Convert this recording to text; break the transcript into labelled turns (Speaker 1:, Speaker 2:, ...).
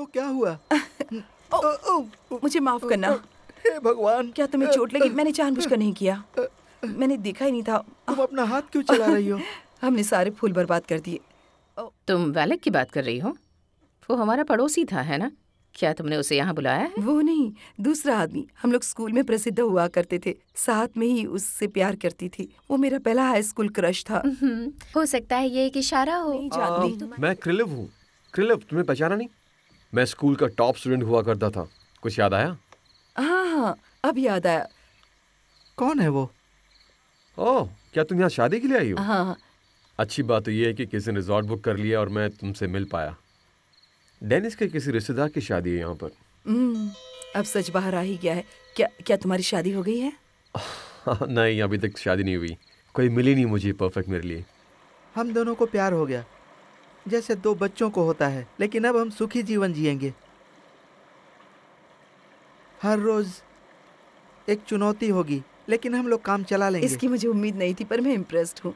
Speaker 1: तो क्या हुआ ओ, ओ, ओ, मुझे माफ करना हे भगवान क्या तुम्हें चोट लगी मैंने जानबूझकर नहीं किया मैंने देखा ही नहीं था तुम अपना हाथ क्यों चला रही हो हमने सारे फूल बर्बाद कर दिए तुम वैलक की बात कर रही हो वो हमारा पड़ोसी था है ना क्या तुमने उसे यहाँ बुलाया है वो नहीं दूसरा आदमी हम लोग स्कूल में प्रसिद्ध हुआ करते थे साथ में ही उससे प्यार करती थी वो मेरा पहला हाई स्कूल क्रश था हम्म, हो सकता है ये एक इशारा हो
Speaker 2: मैं क्रिलिव हूँ क्रिलिव तुम्हें पहचाना नहीं मैं स्कूल का टॉप स्टूडेंट हुआ करता था कुछ याद आया
Speaker 1: हाँ हाँ अब याद आया कौन है
Speaker 2: वो ओ क्या तुम यहाँ शादी के लिए आई हो हाँ, हाँ। अच्छी बात तो ये है कि किसी ने रिजॉर्ट बुक कर लिया और मैं तुमसे मिल पाया डेनिस के किसी रिश्तेदार की शादी है यहाँ पर
Speaker 1: हम्म, अब सच बाहर आ ही गया है क्या क्या तुम्हारी शादी हो गई है
Speaker 2: हाँ, नहीं अभी तक शादी नहीं हुई कोई मिली नहीं मुझे परफेक्ट मेरे लिए
Speaker 1: हम दोनों को प्यार हो गया जैसे दो बच्चों को होता है लेकिन अब हम सुखी जीवन जिएंगे हर रोज एक चुनौती होगी लेकिन हम लोग काम चला लेंगे इसकी मुझे उम्मीद नहीं थी पर मैं इम्प्रेस्ड हूँ